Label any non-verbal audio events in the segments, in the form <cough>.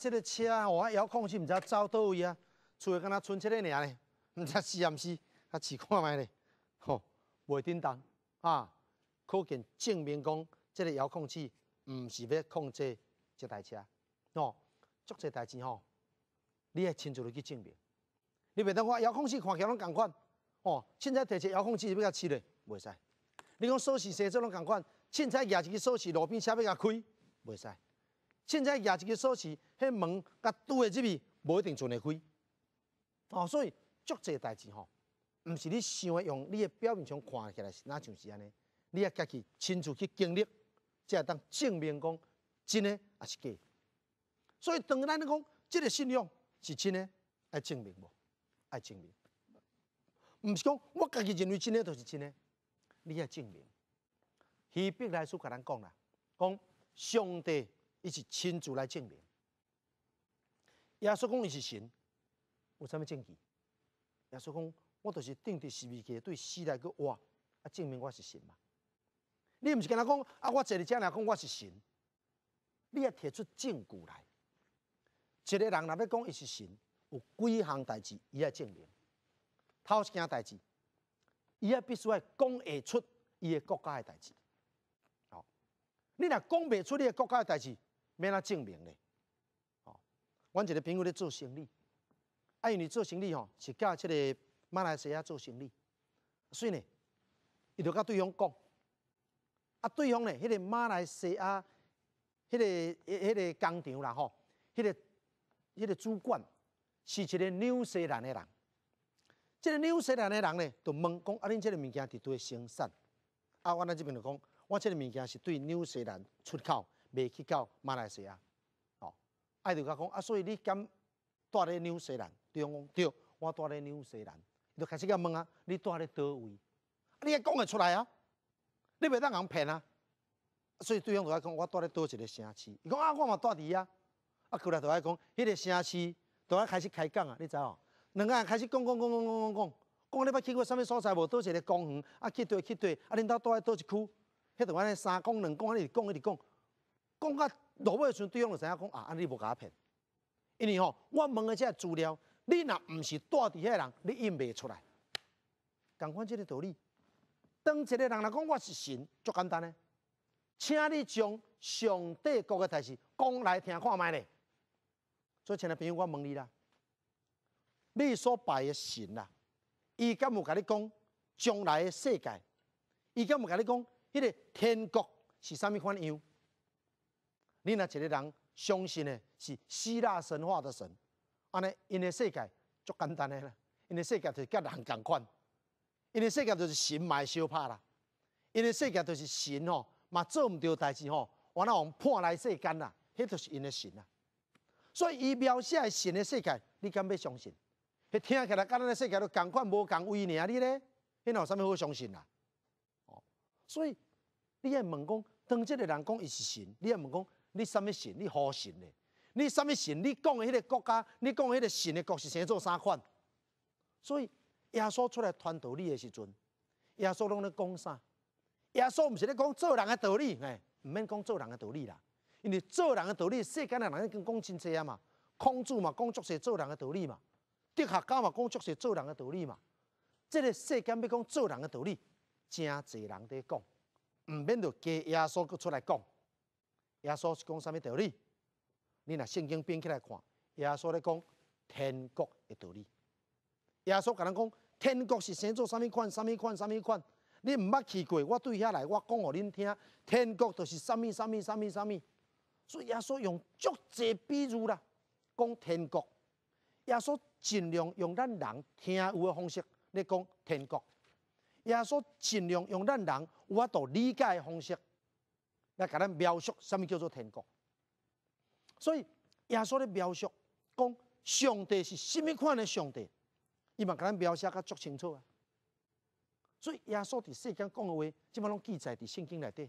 即个车哦，遥控器毋知走倒位啊，厝来敢那剩即个尔咧，毋 <laughs> 知死唔死？啊，试看觅咧，<laughs> 吼，未点动啊。可见证明讲，即个遥控器毋是咧控制一台车，哦，足侪代志吼，你还亲自去证明？你袂当看遥控器看起来拢共款，哦，凊彩摕一个遥控器要试咧，袂使。你讲锁匙绳子拢共款，凊彩举一支锁匙路边车要开，袂使。现在也一个锁匙，迄门甲拄诶入去，无一定存会开，哦，所以足侪代志吼，毋是你想诶用你诶表面上看起来是哪像是安尼，你也家己亲自去经历，才当证明讲真诶还是假。所以当咱讲即个信仰是真诶，爱证明无，爱证明。毋是讲我家己认为真诶就是真诶，你要证明。希比来就甲咱讲啦，讲上帝。伊是亲自来证明，耶稣讲伊是神，有啥物证据？耶稣讲，我就是定伫十字架对世来个活，啊证明我是神嘛。你毋是跟他讲啊，我坐伫遮来讲我是神，你啊，提出证据来。一个人若要讲伊是神，有几项代志伊要证明，头一件代志，伊啊，必须爱讲会出伊个国家个代志。好，你若讲袂出你个国家个代志，要哪证明呢？哦，阮一个朋友咧做生意，啊，因为做生意吼，是嫁这个马来西亚做生意，所以呢，伊就甲对方讲，啊，对方呢，迄个马来西亚，迄个迄个工厂啦吼，迄个迄个主管是一个纽西兰的人，这个纽西兰的人呢，就问讲，啊，恁这个物件伫对生产，啊，阮那这边就讲，我这个物件是对纽西兰出口。未去到马来西亚，哦，爱就甲讲啊，所以你敢住咧纽西兰，对方讲对，我住咧纽西兰，就开始甲问啊，你住咧倒位，你也讲会出来啊？你袂当人骗啊？所以对方就爱讲我住咧倒一个城市，伊讲啊，我嘛住伫啊，啊，过来就爱讲迄个城市，就爱开始开讲啊，你知哦？两个人开始讲讲讲讲讲讲讲，讲你捌去过啥物所在无？倒一个公园，啊，去对去对，啊，恁兜住咧倒一区？迄个安尼三讲两讲，一直讲一直讲。讲到落尾时，对方就知影讲啊，安尼无甲骗，因为吼，我问的下资料，你若毋是带伫遐人，你印袂出来。共款即个道理，当一个人来讲我是神，足简单嘞，请你将上帝各个代志讲来听看卖咧。所以，亲爱朋友，我问你啦，你所拜的神啦，伊敢有甲你讲将来的世界？伊敢有甲你讲迄个天国是啥物款样？你若一个人相信的是希腊神话的神，安尼，因的世界足简单啦，因的世界就甲人同款，因的世界就是神卖相拍啦，因的世界就是神吼，嘛做毋到代志吼，完了往判来世间啦，迄就是因的神啊。所以伊描写神的世界，你敢要相信？迄听起来甲咱的世界都同款，无共位呢你咧？迄有啥物好相信啦？哦，所以你爱问讲，当即个人讲伊是神，你爱问讲。你什么神？你何神的？你什么神？你讲的迄个国家，你讲的迄个神的国是生做啥款？所以耶稣出来传道理的时阵，耶稣拢咧讲啥？耶稣毋是咧讲做人的道理，哎，毋免讲做人的道理啦。因为做人的道理，世间的人已经讲真侪啊嘛。孔子嘛，讲著是做人的道理嘛。哲学家嘛，讲著是做人的道理嘛。即个世间要讲做人的道理，真侪人在讲，毋免著加耶稣佫出来讲。耶稣是讲啥物道理？你拿圣经编起来看，耶稣咧讲天国的道理。耶稣甲人讲，天国是先做啥物款、啥物款、啥物款。你毋捌去过，我对遐来，我讲互恁听。天国就是啥物、啥物、啥物、啥物。所以耶稣用足济比喻啦，讲天国。耶稣尽量用咱人听有的方式嚟讲天国。耶稣尽量用咱人我都理解的方式。来，甲咱描述什么叫做天国？所以耶稣咧描述讲，上帝是什么款的上帝，伊嘛甲咱描写较足清楚啊。所以耶稣伫世间讲的话，即上拢记载伫圣经内底。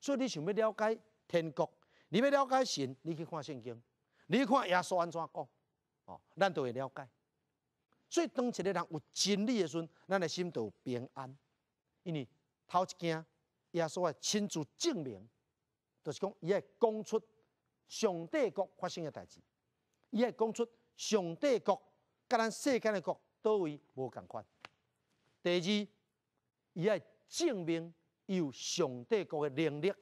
所以你想要了解天国，你要了解神，你去看圣经，你看耶稣安怎讲，哦，咱都会了解。所以当一个人有真理的时，咱的心就平安，因为头一惊。耶稣话亲自证明，就是讲伊会讲出上帝国发生嘅代志，伊会讲出上帝国甲咱世间嘅国，倒位无共款。第二，伊会证明有上帝国嘅能力。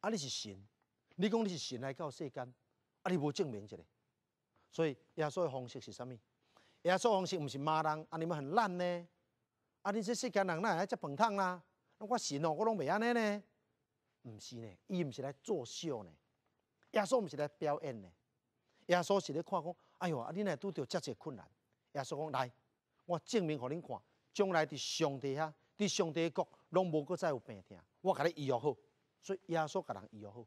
啊，你是神，你讲你是神来到世间，啊，你无证明一个。所以耶稣的方式是啥物？耶稣方式唔是骂人，啊，你们很烂呢。啊，你这世间人哪还只饭桶啦？我神哦，我拢袂安尼呢，毋是呢，伊毋是来作秀呢，耶稣毋是来表演呢，耶稣是咧看讲，哎哟，啊，你呢拄着遮济困难，耶稣讲来，我证明互恁看，将来伫上帝遐，伫上帝国，拢无搁再有病痛，我甲你医药好，所以耶稣甲人医药好，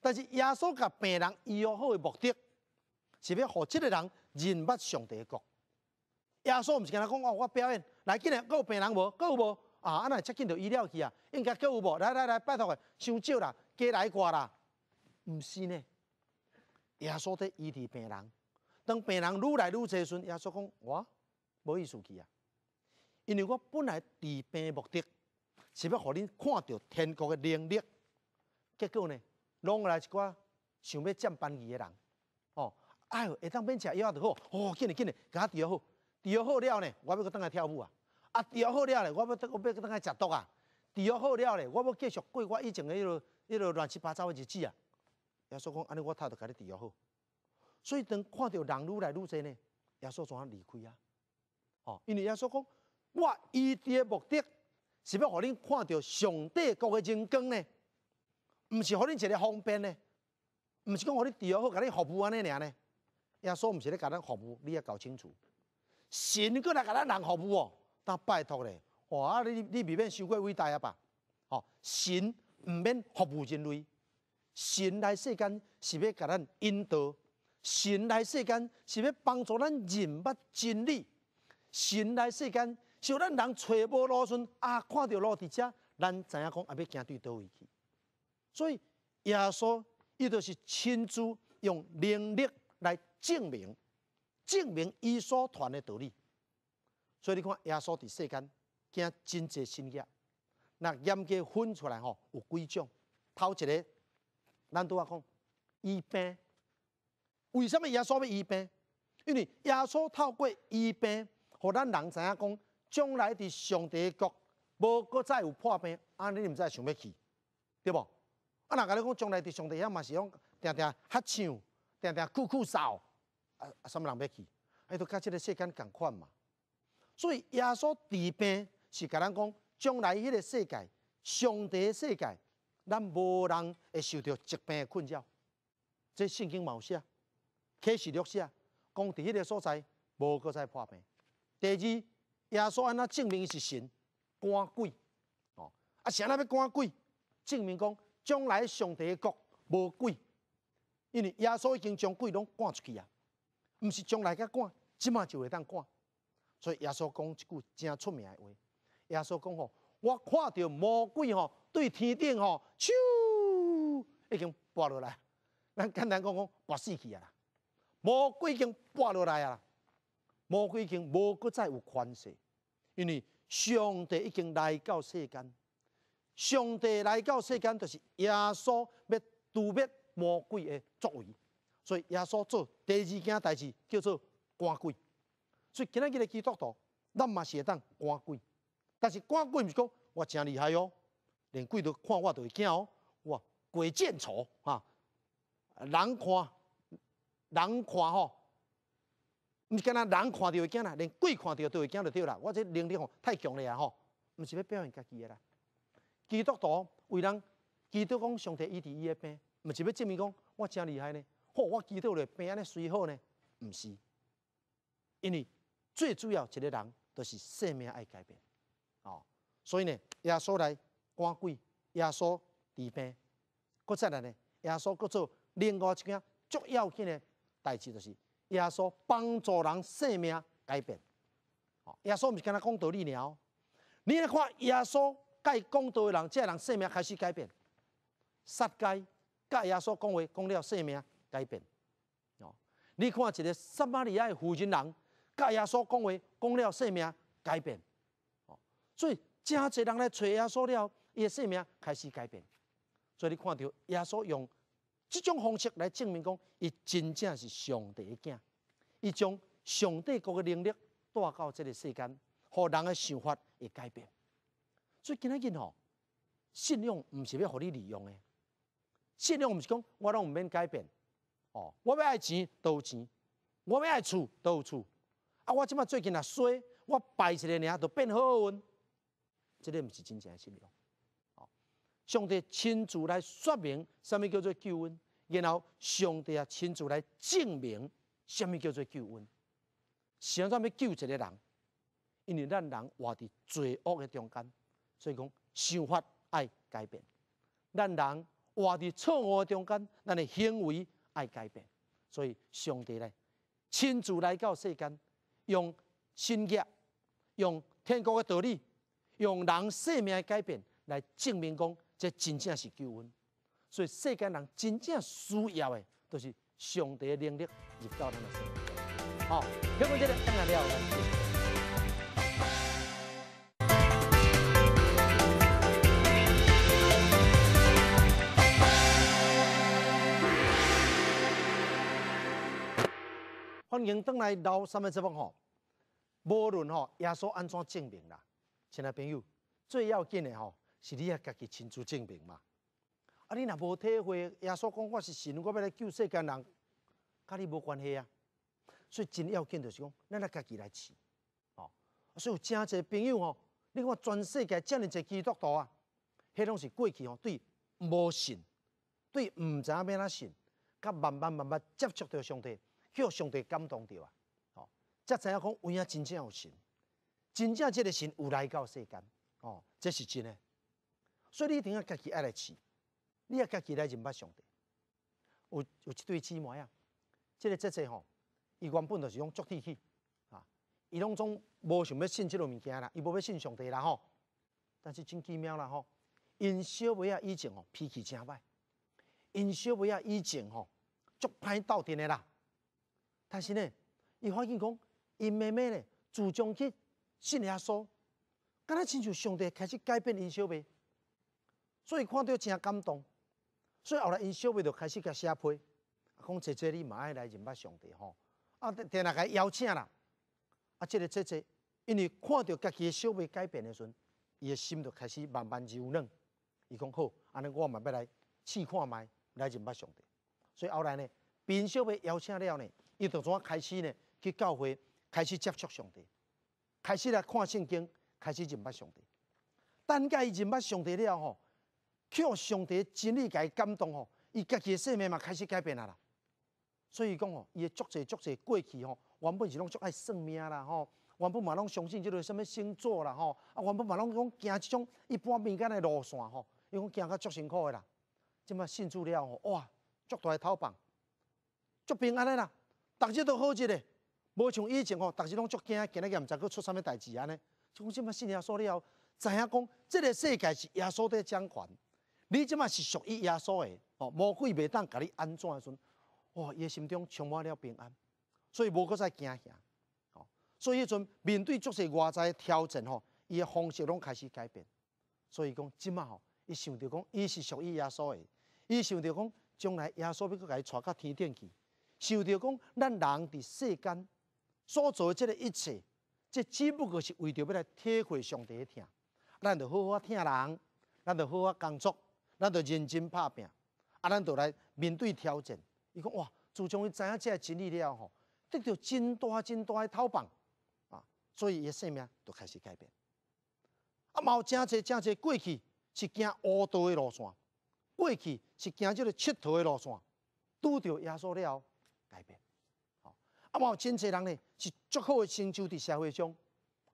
但是耶稣甲病人医药好的目的，是要互即个人认捌上帝国，耶稣毋是甲人讲，哦，我表演，来，今日有病人无？有无？啊！啊！那接近到医疗去啊，应该都有无？来来来，拜托诶，伤少啦，加来挂啦。毋是呢，耶稣在医治病人，当病人愈来愈济顺，耶稣讲我，无意思去啊，因为我本来治病目的，是要互恁看到天国嘅能力，结果呢，拢来一寡想要占便宜嘅人。哦，哎呦，下趟免食药就好。哦，紧嘞紧嘞，甲治调好，调好了呢，我要去等来跳舞啊。啊！治药好了咧，我要得，我要搁等下食毒啊！治药好了咧，我要继续过我以前个迄落迄落乱七八糟诶日子啊！耶稣讲，安尼我头着甲你治药好，所以当看到人愈来愈济呢，耶稣怎啊离开啊？哦，因为耶稣讲，我伊诶目的是要互你看到上帝高个真光呢，毋是互你一个方便呢，毋是讲互你治药好，甲你服务安尼尔呢？耶稣毋是咧甲咱服务，你要搞清楚，神过来甲咱人服务哦。那拜托嘞，哇！啊，你你未免受过伟大啊吧？吼，神毋免服务人类，神来世间是要甲咱引导，神来世间是要帮助咱人不真理，神来世间是咱人找无路时，啊，看到路伫遮，咱知影讲啊？要行对倒位去。所以耶稣伊就是亲自用能力来证明，证明伊所传的道理。所以你看耶稣伫世间，惊真侪信仰，那严格分出来吼，有几种。偷一个，咱拄仔讲医病。为什么耶稣要医病？因为耶稣透过医病，互咱人知影讲，将来伫上帝国，无搁再有破病，安尼你们再想要去，对无？啊，若甲你讲将来伫上帝遐嘛是讲，定定哈唱，定定酷酷扫，啊什么人要去？哎，都甲即个世间共款嘛。所以耶稣治病是甲咱讲，将来迄个世界，上帝的世界，咱无人会受到疾病的困扰。即圣经描写，开始录写，讲伫迄个所在无再破病。第二，耶稣安那证明伊是神，赶鬼，哦。啊，谁人要赶鬼？证明讲将来上帝的国无鬼，因为耶稣已经将鬼拢赶出去啊。毋是将来甲赶，即满就会当赶。所以耶稣讲一句真出名的话，耶稣讲吼，我看到魔鬼吼对天顶吼，咻，已经拔落来，咱简单讲讲，跌死去啊！魔鬼已经拔落来啊！魔鬼已经无再有权势，因为上帝已经来到世间，上帝来到世间就是耶稣要躲灭魔鬼的作为，所以耶稣做第二件代志叫做关鬼。所以今仔日来基督徒，咱嘛是会当赶鬼，但是赶鬼毋是讲我真厉害哦，连鬼都看我都会惊哦，哇，鬼见愁哈！人看人看吼，毋是干那人看到会惊啦，连鬼看到都会惊就对啦。我这能力吼太强了啊吼，毋是要表现家己啦。基督徒为人，基督讲上帝医治伊的病，毋是要证明讲我真厉害呢？吼，我基督教的病安尼随好呢？毋是，因为。最主要，一个人著是生命爱改变，哦，所以呢，耶稣来光贵，耶稣治病，搁再来呢，耶稣搁做另外一件重要紧的代志，就是耶稣帮助人生命改变。哦，耶稣毋是干呐讲道理了，哦，你来看耶稣甲伊讲道诶人，即个人生命开始改变，杀戒甲耶稣讲话，讲了生命改变，哦，你看一个撒马利亚嘅人人，甲耶稣讲话，讲了生命改变，哦，所以真侪人来找耶稣了，伊的生命开始改变。所以你看到耶稣用这种方式来证明，讲伊真正是上帝囝，伊将上帝国的能力带到这个世间，互人的想法会改变。所以今仔日吼，信仰毋是要互你利用的，信仰毋是讲我拢毋免改变，哦，我要爱钱都有钱，我要爱厝都有厝。啊！我即马最近啊，衰，我摆一个㖏，就变好运。即个毋是真正个信仰。上帝亲自来说明啥物叫做救恩，然后上帝啊，亲自来证明啥物叫做救恩。想怎要救一个人？因为咱人活伫罪恶个中间，所以讲想法爱改变。咱人活伫错误中间，咱个行为爱改变。所以上帝呢，亲自来到世间。用信仰，用天国的道理，用人生命的改变来证明讲，这真正是救恩。所以世间人真正需要的，都是上帝的能力入到他们的中。好，今日这个讲完了。欢迎登来聊三分钟吼。无论吼耶稣安怎证明啦，亲爱朋友，最要紧的吼是你啊家己亲自证明嘛。啊，你若无体会，耶稣讲我是神，我要来救世间人，甲你无关系啊。所以真要紧就是讲，咱家己来试。哦，所以有真多朋友吼，你看全世界这么多基督徒啊，迄拢是过去吼对，无信，对，毋知要安怎信，甲慢慢慢慢接触着上帝。叫上帝感动着啊！哦，才知影讲有影真正有神，真正即个神有来到世间，哦，这是真诶。所以你一定要家己爱来饲你也家己来认捌上帝。有有一对姊妹啊，即个姐姐吼，伊原本就是讲足地气啊，伊拢总无想要信即落物件啦，伊无要信上帝啦吼。但是真奇妙啦吼，因小妹啊以前吼脾气诚歹，因小妹啊以前吼足歹斗阵诶啦。但是呢，伊发现讲，伊妹妹呢，自从去信耶稣，敢若亲像上帝开始改变伊小妹，所以看到真感动，所以后来伊小妹就开始甲写批，讲姐姐你嘛爱来认捌上帝吼，啊，定定来甲邀请啦，啊，这个姐姐因为看到家己的小妹改变的时阵，伊诶心就开始慢慢柔软，伊讲好，安尼我嘛要来试看麦来认捌上帝，所以后来呢，因小妹邀请了后呢，伊从怎啊开始呢？去教会，开始接触上帝，开始来看圣经，开始认捌上帝。等甲伊认捌上帝了吼，互上帝真理甲伊感动吼，伊家己诶生命嘛开始改变啊啦。所以讲吼，伊个足侪足侪过去吼，原本是拢足爱算命啦吼，原本嘛拢相信即个什物星座啦吼，啊原本嘛拢讲行即种一般民间诶路线吼，因为讲行较足辛苦诶啦。即马信主了吼，哇，足大诶头棒，足平安啦。逐日都好一点，无像以前吼，逐日拢足惊，今日又毋知佫出啥物代志安尼。从即马信耶稣了，知影讲即个世界是耶稣在掌权，你即马是属于耶稣的，吼，魔鬼袂当甲你安怎的阵，哇，伊心中充满了平安，所以无佫再惊吓，吼。所以迄阵面对足些外在的挑战吼，伊诶方式拢开始改变，所以讲即马吼，伊想着讲，伊是属于耶稣的，伊想着讲，将来耶稣要佮伊娶到天顶去。受到讲，咱人伫世间所做即个一切，即只不过是为着要来体会上帝的疼。咱就好好听人，咱就好好工作，咱就认真拍拼，啊，咱就来面对挑战。伊讲哇，自从伊知影即个真理了吼，得到真大真大的套房啊，所以伊的生命就开始改变。啊，有真侪真侪过去是行糊涂的路线，过去是行即个佚佗的路线，拄到耶稣了。改变，啊嘛，有真多人呢是足好的成就伫社会上，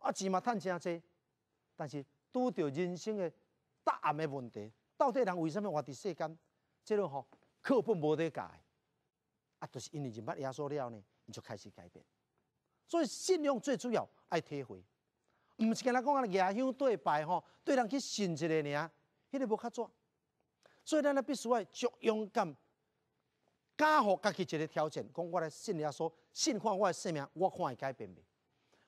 啊钱嘛趁真多，但是拄着人生的答案的问题，到底人为啥物活伫世间，即落吼课本无得教啊，就是因为你捌耶稣了呢，伊就开始改变。所以信仰最主要爱体会，毋是讲人讲啊家乡对白吼，对人去信一个尔，迄个无较怎，所以咱咧必须爱足勇敢。敢互家己一个挑战，讲我来信耶稣，信看我的生命，我看会改变未？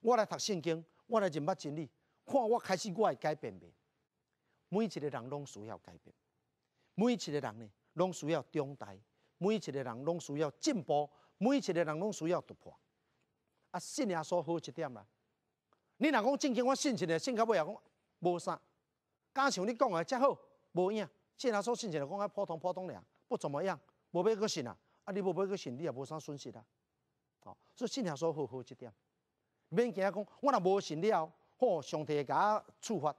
我来读圣经，我来认捌真理，看我开始我会改变未？每一个人拢需要改变，每一个人呢拢需要长大，每一个人拢需要进步，每一个人拢需要突破。啊，信耶稣好一点啦。你若讲圣经，我信一个，信到尾也讲无啥。敢像你讲的遮好，无影。信耶稣信一个，讲，啊普通普通俩，不怎么样。无要去信啊！啊，你无要去信，你也无啥损失啊！哦，所以信耶稣好好一点，免惊讲我若无信了，哦，上帝会甲我处罚。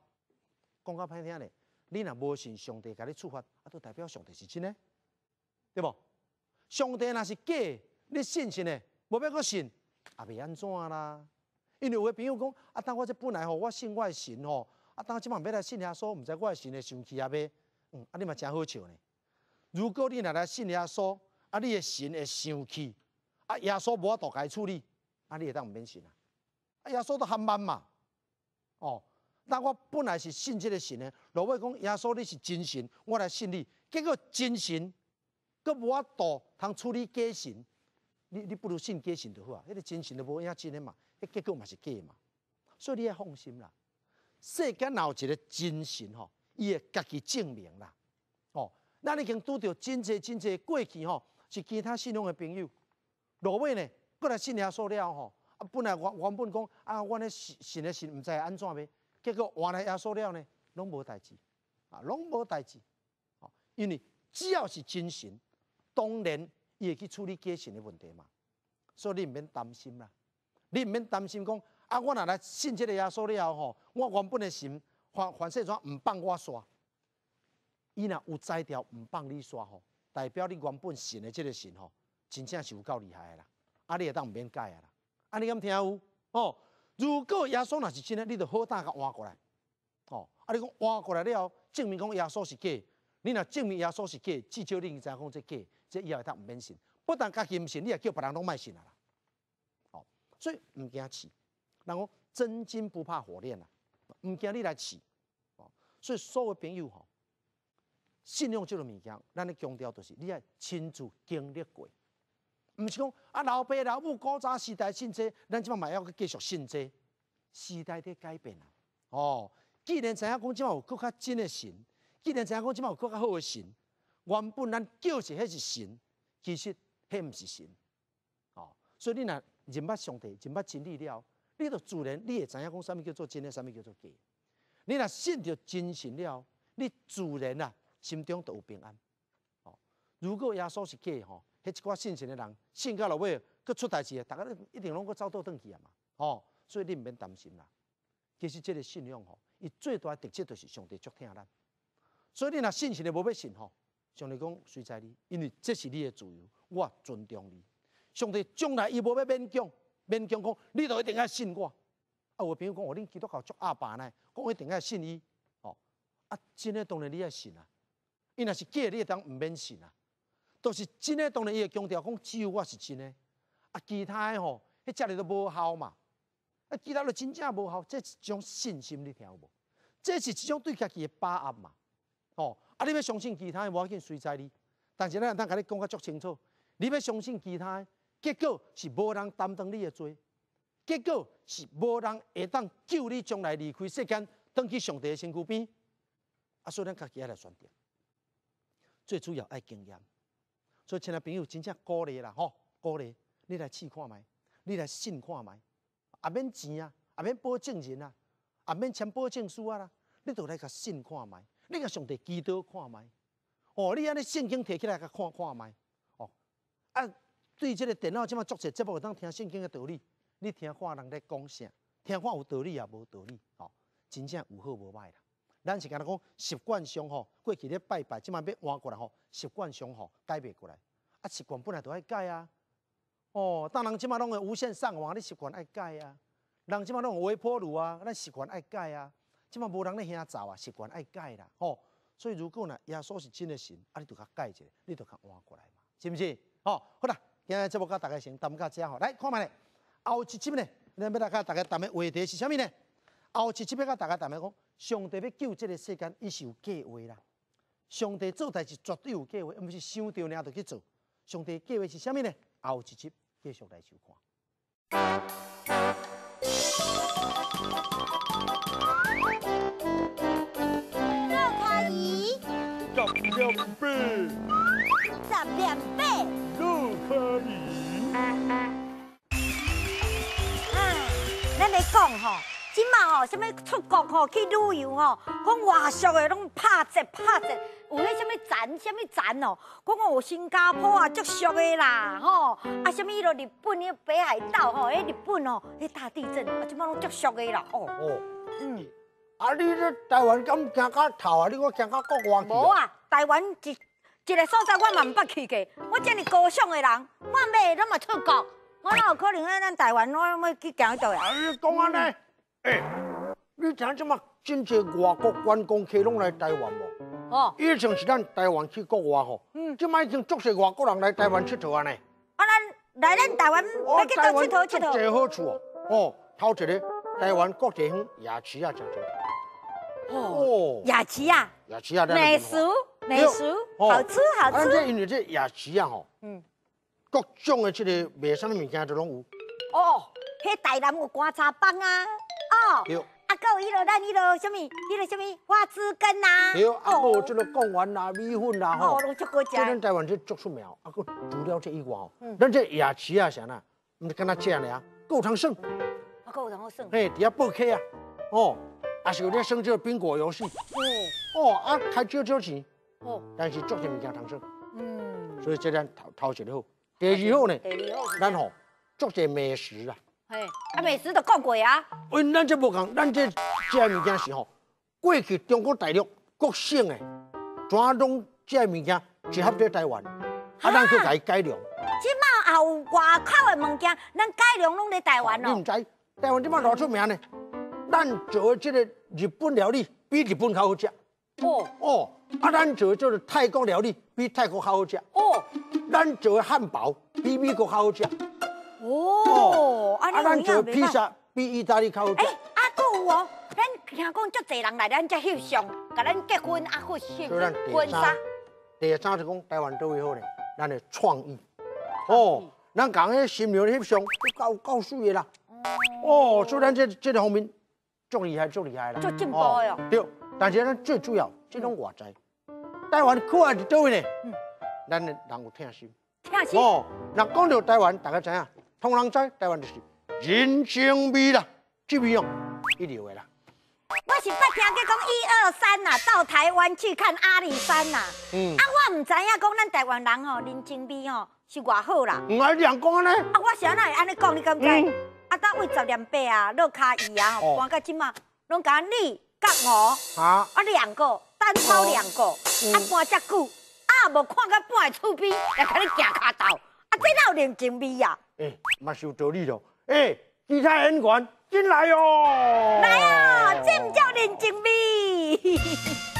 讲较歹听咧，你若无信上帝甲你处罚，啊，都代表上帝是真的，对无？上帝若是假，你信是呢？无要去信，也未安怎啦。因为有诶朋友讲，啊，当我这本来吼，我信我的神吼，啊，当即晚要来信耶稣，毋知我的神会生气啊未？嗯，啊，你嘛真好笑呢。如果你若来信耶稣，啊，你的神会生气，啊，耶稣无度甲该处理，啊，你会当毋免信啊，啊，耶稣都含慢嘛，哦，那我本来是信即个神诶，落尾讲耶稣你是真神，我来信你，结果真神，无法度通处理假神，你你不如信假神就好啊，迄个真神都无影真嘛，迄结果嘛是假嘛，所以你要放心啦，世间若有一个真神吼，伊会家己证明啦。咱已经拄着真侪真侪过去吼，是其他信仰的朋友，落尾呢过来信耶稣了吼，本来原原本讲啊，我咧信信诶信，毋知安怎咩，结果换来耶稣了呢，拢无代志，啊拢无代志，吼，因为只要是真神，当然伊会去处理假神的问题嘛，所以你毋免担心啦，你毋免担心讲啊，我若来信这个耶稣了吼，我原本的神反反细怎毋放我煞。伊若有在条，毋放你刷吼，代表你原本信的即个神吼，真正是有够厉害的啦。啊，你也当毋免改啊啦。啊，你敢听有哦？如果耶稣若是真的，你就好胆甲换过来。哦，啊，你讲换过来了，证明讲耶稣是假。你若证明耶稣是假，至少你影讲这假，这以后会当毋免信。不但家己毋信，你也叫别人拢卖信啦。哦，所以毋惊起，人讲真金不怕火炼啊，毋惊你来起。哦，所以所有朋友吼。信用这个物件，咱的强调就是你爱亲自经历过，毋是讲啊，老爸老母古早时代信这，咱即帮嘛要去继续信这？时代在改变啊！哦，既然知影讲即帮有更较真的神，既然知影讲即帮有更较好的神，原本咱叫是迄是神，其实迄毋是神，哦，所以你若认捌上帝，认捌真理了，你就自然你会知影讲啥物叫做真的，啥物叫做假。你若信着真神了，你自然啦。心中都有平安，哦。如果耶稣是假的吼，迄一挂信神的人，信到老尾，佫出代志啊！大家一定拢佫遭到顿去啊嘛。哦，所以你唔免担心啦。其实，即个信仰吼，伊最大的特质就是上帝足听咱。所以，你若信神，你无要信吼，上帝讲随在你，因为这是你的自由，我尊重你。上帝将来伊无要勉强，勉强讲你都一定要信我。啊，话朋友讲，我恁基督教做阿爸呢，讲一定要信伊。哦，啊，真诶，当然你要信啊。因若是你会当毋免信啊，都是真诶，当然伊会强调讲只有我是真诶，啊，其他诶吼，迄只咧都无效嘛，啊，其他都真正无效，这种信心你听有无？这是一种对家己诶把握嘛，吼，啊，你要相信其他诶，无要紧，随在你，但是咱通甲你讲较足清楚，你要相信其他，诶，结果是无人担当你诶罪，结果是无人会当救你将来离开世间，登去上帝诶身躯边，啊，所以咱家己爱来选择。最主要爱经验，所以亲爱朋友，真正鼓励啦吼，鼓励你来试看卖，你来信看卖，也免钱啊，也免保证人啊，也免签保证书啊啦，你就来甲信看卖，你甲上帝祈祷看卖，哦，你安尼圣经摕起来甲看看卖，哦，啊，对即个电脑即么作节目袂当听圣经的道理，你听看人咧讲啥，听看有道理也无道理，哦，真正有好无歹啦。咱是讲咧讲习惯上吼，过去咧拜拜，即满要换过来吼，习惯上吼改变过来。啊，习惯本来都爱改啊。哦，当然即满拢会无线上网你习惯爱改啊。人即满拢个微波炉啊，咱习惯爱改啊。即满无人咧遐走啊，习惯爱改啦。哦，所以如果呢耶稣是真诶神，啊，你就甲改者，你就甲换过来嘛，是毋是？哦，好啦，今日节目甲大家先谈到遮吼，来看觅咧。后一集咧，咱要来甲大家，谈诶话题是啥物咧？后一集要甲大家，谈诶讲。上帝要救这个世间，伊是有计划啦。上帝做代志绝对有计划，毋是想到然后去做。上帝计划是啥物呢？后一集继续来收看。六卡姨，十两百，十两百，六卡姨。哎，咱来讲吼。即马吼，什么出国吼去旅游吼，讲外国的拢拍折拍折，有迄什么展什么展哦，讲有新加坡啊，足俗的啦吼，啊什么伊啰日本迄北海道吼，迄日本哦，迄大地震，啊即马拢足俗的啦哦。哦。嗯。啊，你咧台湾敢行到头啊？你我行到国外去。无啊，台湾一一个所在我嘛毋捌去过，我这么高尚的人，我未拢嘛出国，我哪有可能咧？咱台湾我要去行到。啊？你讲安尼。哎，你听这么真济外国观光客拢来台湾无？哦，以前是咱台湾去国外吼，嗯，这卖已经足些外国人来台湾佚佗安尼。啊，来来咱台湾，来去佚佗佚佗。头台好处哦。哦，头一个，台湾各地乡雅齐啊，哦，雅齐呀。雅齐呀，美食，美食，好吃好吃。你这雅齐呀吼，嗯，各种的这个美食的物件都拢有。哦，迄台南有干炒饭啊。哦，阿哥，伊罗咱伊罗什么，伊罗什么花枝根啊！对，阿哥，这个贡丸呐、米粉啦吼，这咱台湾这做出苗，阿哥煮了这一哦，咱这牙齿啊，啥在你跟它讲了啊，够汤盛。阿够然后剩。嘿，底下不开啊，哦，阿是有点盛这个宾果游戏。哦哦，阿开少少钱，哦，但是做些物件汤盛。嗯，所以这咱淘淘洗了后，第二后呢，咱吼做些美食啊。嘿，啊美食都各国啊。喂，咱这无共，咱这这物件是吼，过去中国大陆各省的，全拢这物件集合在台湾，啊，咱去改改良。即卖也有外口的物件，咱改良拢在台湾咯。你唔知台湾即卖偌出名呢？咱做这个日本料理比日本较好食。哦哦，啊咱做的就是泰国料理比泰国好好食。哦，咱做的汉堡比美国好好食。哦，阿咱做披萨比意大利好食。哎，阿个有哦，咱听讲足多人来咱只翕相，给咱结婚阿翕相。婚纱，第三是讲台湾倒位好呢，咱的创意。哦，咱讲许新娘翕相都告教输伊拉。哦，所以咱这这条方面最厉害最厉害啦。最进步呀。对，但是咱最主要，这种外在，台湾可爱伫倒位咧，咱的人有贴心。贴心。哦，那讲到台湾，大家知影。通人知，台湾就是人情味啦，怎么用一流啦。我是八听过讲一二三啊，到台湾去看阿里山啦。嗯。啊，我唔知影讲咱台湾人哦，人情味哦是偌好啦。啊，两讲呢？啊，我是会安尼讲，你感觉？啊，当位十连八啊，落卡鱼啊，搬到金啊，龙肝、你甲我啊，啊两个，单挑两个，啊，搬只久，啊，无看到半个厝边来跟你行下道。这有人精味呀！哎，嘛受走你咯。哎，其他演员进来哟！来啊！这不叫人精味。